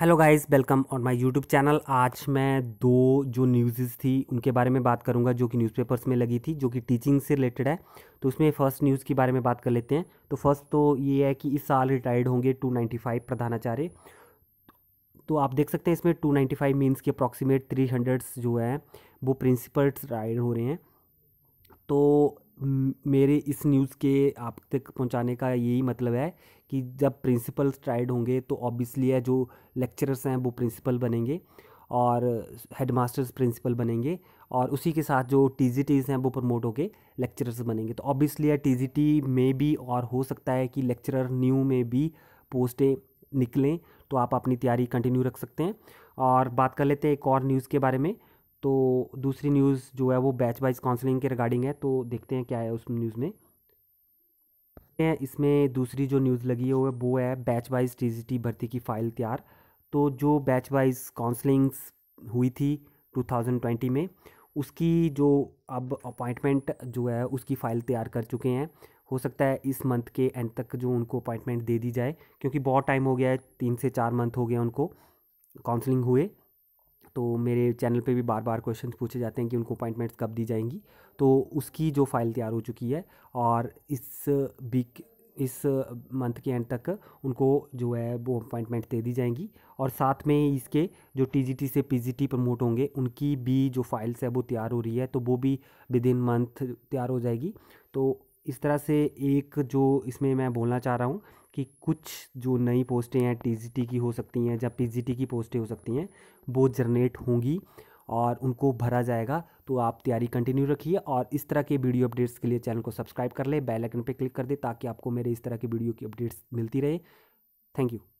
hello guys welcome on my YouTube channel आज मैं दो जो न्यूज़ थी उनके बारे में बात करूंगा जो कि न्यूज़पेपर्स में लगी थी जो कि टीचिंग से रिलेटेड है तो उसमें फर्स्ट न्यूज़ के बारे में बात कर लेते हैं तो फर्स्ट तो ये है कि इस साल रिटायर्ड होंगे 295 प्रधानाचार्य तो आप देख सकते हैं इसमें टू नाइन्टी मीन्स के अप्रॉक्सीमेट थ्री जो है वो प्रिंसिपल्स रिटायर्ड हो रहे हैं तो मेरे इस न्यूज़ के आप तक पहुंचाने का यही मतलब है कि जब प्रिंसिपल्स ट्राइड होंगे तो ऑब्वियसली है जो लेक्चरर्स हैं वो प्रिंसिपल बनेंगे और हेडमास्टर्स प्रिंसिपल बनेंगे और उसी के साथ जो टी हैं वो प्रमोट होकर लेक्चरर्स बनेंगे तो ऑब्वियसली है टी में भी और हो सकता है कि लेक्चरर न्यू में भी पोस्टें निकलें तो आप अपनी तैयारी कंटिन्यू रख सकते हैं और बात कर लेते हैं एक और न्यूज़ के बारे में तो दूसरी न्यूज़ जो है वो बैच वाइज काउंसलिंग के रिगार्डिंग है तो देखते हैं क्या है उस न्यूज़ में इसमें दूसरी जो न्यूज़ लगी है वो है बैच वाइज टी भर्ती की फ़ाइल तैयार तो जो बैच वाइज काउंसलिंग्स हुई थी 2020 में उसकी जो अब अपॉइंटमेंट जो है उसकी फ़ाइल तैयार कर चुके हैं हो सकता है इस मंथ के एंड तक जो उनको अपॉइंटमेंट दे दी जाए क्योंकि बहुत टाइम हो गया है तीन से चार मंथ हो गया उनको काउंसलिंग हुए तो मेरे चैनल पे भी बार बार क्वेश्चन पूछे जाते हैं कि उनको अपॉइंटमेंट्स कब दी जाएंगी तो उसकी जो फाइल तैयार हो चुकी है और इस वीक इस मंथ के एंड तक उनको जो है वो अपॉइंटमेंट दे दी जाएंगी और साथ में इसके जो टीजीटी से पीजीटी प्रमोट होंगे उनकी भी जो फाइल्स है वो तैयार हो रही है तो वो भी विद इन मंथ तैयार हो जाएगी तो इस तरह से एक जो इसमें मैं बोलना चाह रहा हूँ कि कुछ जो नई पोस्टें हैं टी की हो सकती हैं या पी की पोस्टें हो सकती हैं वो जनरेट होंगी और उनको भरा जाएगा तो आप तैयारी कंटिन्यू रखिए और इस तरह के वीडियो अपडेट्स के लिए चैनल को सब्सक्राइब कर ले बेल आइकन पर क्लिक कर दे ताकि आपको मेरे इस तरह के वीडियो की अपडेट्स मिलती रहे थैंक यू